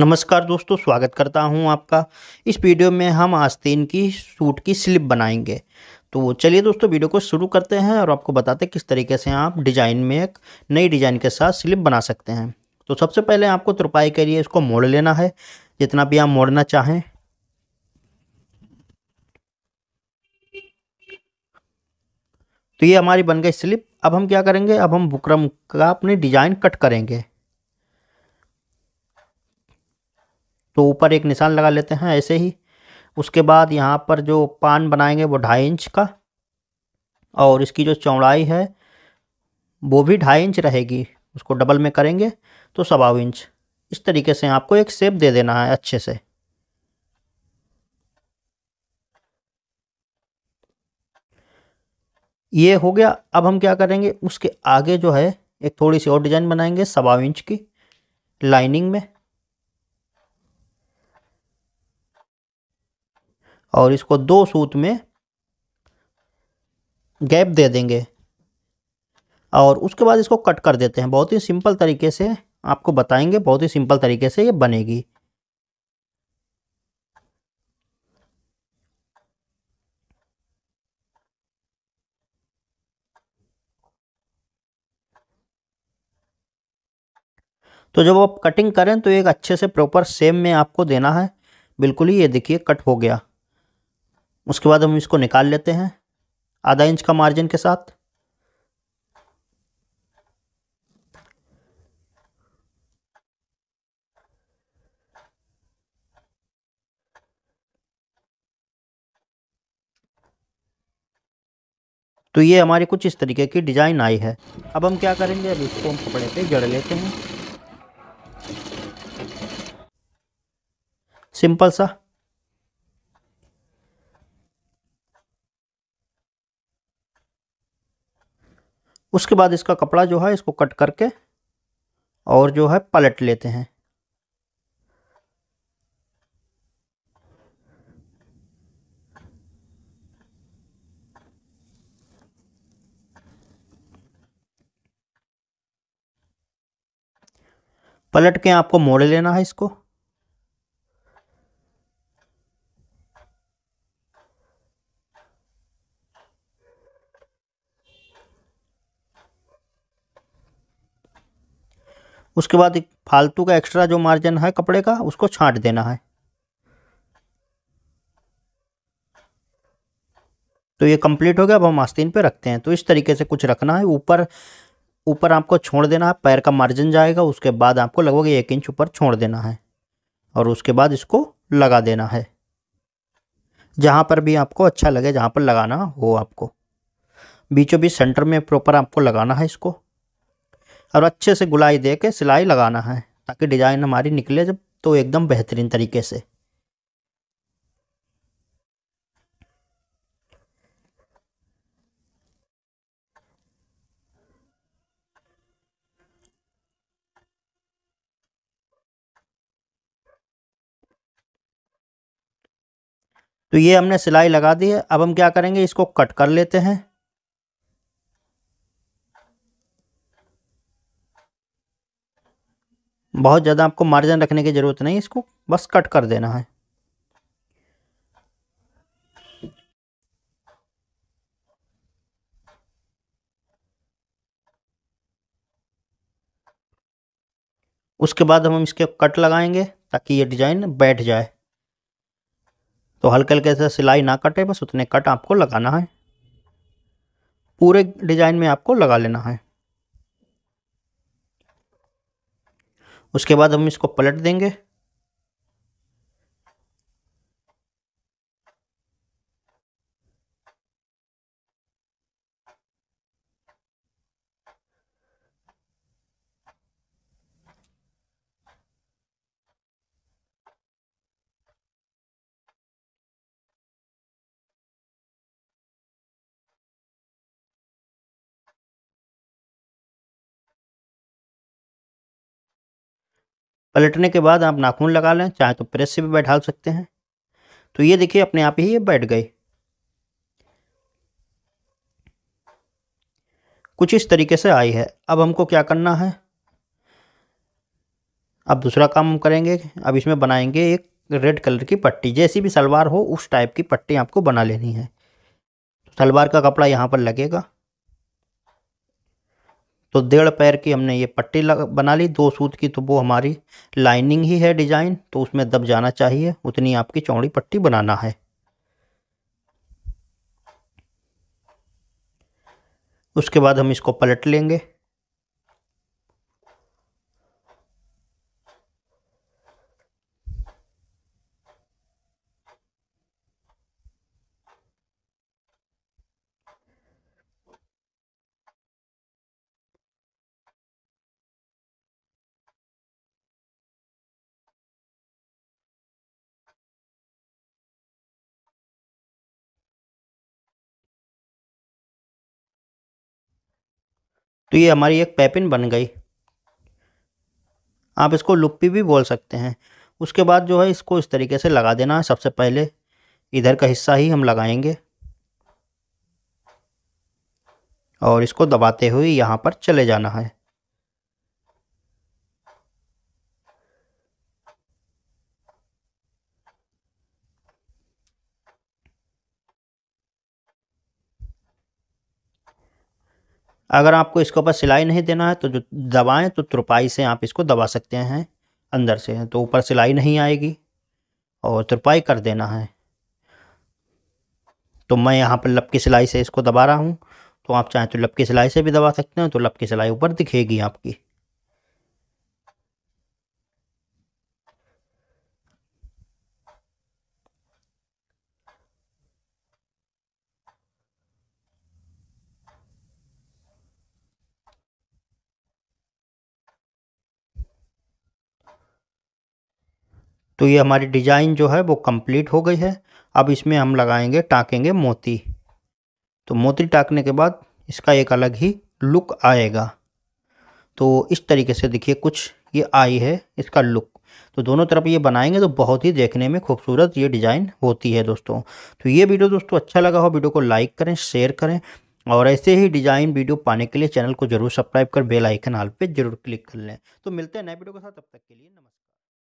नमस्कार दोस्तों स्वागत करता हूं आपका इस वीडियो में हम आस्तीन की सूट की स्लिप बनाएंगे तो चलिए दोस्तों वीडियो को शुरू करते हैं और आपको बताते हैं किस तरीके से आप डिज़ाइन में एक नई डिज़ाइन के साथ स्लिप बना सकते हैं तो सबसे पहले आपको तुरपाई के लिए इसको मोड़ लेना है जितना भी आप मोड़ना चाहें तो ये हमारी बन गई स्लिप अब हम क्या करेंगे अब हम बुकरम का अपनी डिज़ाइन कट करेंगे तो ऊपर एक निशान लगा लेते हैं ऐसे ही उसके बाद यहाँ पर जो पान बनाएंगे वो ढाई इंच का और इसकी जो चौड़ाई है वो भी ढाई इंच रहेगी उसको डबल में करेंगे तो सवा इंच इस तरीके से आपको एक सेप दे देना है अच्छे से ये हो गया अब हम क्या करेंगे उसके आगे जो है एक थोड़ी सी और डिज़ाइन बनाएंगे सवा इंच की लाइनिंग में और इसको दो सूत में गैप दे देंगे और उसके बाद इसको कट कर देते हैं बहुत ही सिंपल तरीके से आपको बताएंगे बहुत ही सिंपल तरीके से ये बनेगी तो जब आप कटिंग करें तो एक अच्छे से प्रॉपर सेम में आपको देना है बिल्कुल ही ये देखिए कट हो गया उसके बाद हम इसको निकाल लेते हैं आधा इंच का मार्जिन के साथ तो ये हमारी कुछ इस तरीके की डिज़ाइन आई है अब हम क्या करेंगे अब इसको हम कपड़े पे जड़ लेते हैं सिंपल सा उसके बाद इसका कपड़ा जो है इसको कट करके और जो है पलट लेते हैं पलट के आपको मोड़ लेना है इसको उसके बाद एक फालतू का एक्स्ट्रा जो मार्जिन है कपड़े का उसको छाँट देना है तो ये कंप्लीट हो गया अब हम आस्तीन पे रखते हैं तो इस तरीके से कुछ रखना है ऊपर ऊपर आपको छोड़ देना है पैर का मार्जिन जाएगा उसके बाद आपको लगभग एक इंच ऊपर छोड़ देना है और उसके बाद इसको लगा देना है जहाँ पर भी आपको अच्छा लगे जहाँ पर लगाना हो आपको बीचों बीच सेंटर में प्रॉपर आपको लगाना है इसको और अच्छे से गुलाई दे के सिलाई लगाना है ताकि डिज़ाइन हमारी निकले जब तो एकदम बेहतरीन तरीके से तो ये हमने सिलाई लगा दी है अब हम क्या करेंगे इसको कट कर लेते हैं बहुत ज़्यादा आपको मार्जिन रखने की ज़रूरत नहीं इसको बस कट कर देना है उसके बाद हम इसके कट लगाएंगे ताकि ये डिज़ाइन बैठ जाए तो हल्के हल्के से सिलाई ना कटे बस उतने कट आपको लगाना है पूरे डिज़ाइन में आपको लगा लेना है उसके बाद हम इसको पलट देंगे पलटने के बाद आप नाखून लगा लें चाहे तो प्रेस से भी बैठा सकते हैं तो ये देखिए अपने आप ही ये बैठ गए कुछ इस तरीके से आई है अब हमको क्या करना है अब दूसरा काम हम करेंगे अब इसमें बनाएंगे एक रेड कलर की पट्टी जैसी भी सलवार हो उस टाइप की पट्टी आपको बना लेनी है सलवार का कपड़ा यहाँ पर लगेगा तो डेढ़ पैर की हमने ये पट्टी बना ली दो सूत की तो वो हमारी लाइनिंग ही है डिजाइन तो उसमें दब जाना चाहिए उतनी आपकी चौड़ी पट्टी बनाना है उसके बाद हम इसको पलट लेंगे तो ये हमारी एक पैपिन बन गई आप इसको लुप्पी भी बोल सकते हैं उसके बाद जो है इसको इस तरीके से लगा देना है सबसे पहले इधर का हिस्सा ही हम लगाएंगे और इसको दबाते हुए यहाँ पर चले जाना है अगर आपको इसके ऊपर सिलाई नहीं देना है तो जो दबाएं तो तुरपाई से आप इसको दबा सकते हैं अंदर से तो ऊपर सिलाई नहीं आएगी और तुरपाई कर देना है तो मैं यहाँ पर लपकी की सिलाई से इसको दबा रहा हूँ तो आप चाहें तो लपकी की सिलाई से भी दबा सकते हैं तो लपकी की सिलाई ऊपर दिखेगी आपकी तो ये हमारी डिज़ाइन जो है वो कंप्लीट हो गई है अब इसमें हम लगाएंगे टाँकेंगे मोती तो मोती टाकने के बाद इसका एक अलग ही लुक आएगा तो इस तरीके से देखिए कुछ ये आई है इसका लुक तो दोनों तरफ ये बनाएंगे तो बहुत ही देखने में खूबसूरत ये डिज़ाइन होती है दोस्तों तो ये वीडियो दोस्तों अच्छा लगा हो वीडियो को लाइक करें शेयर करें और ऐसे ही डिज़ाइन वीडियो पाने के लिए चैनल को जरूर सब्सक्राइब कर बेल आइकन आल पे जरूर क्लिक कर लें तो मिलते हैं नए वीडियो के साथ तब तक के लिए नमस्कार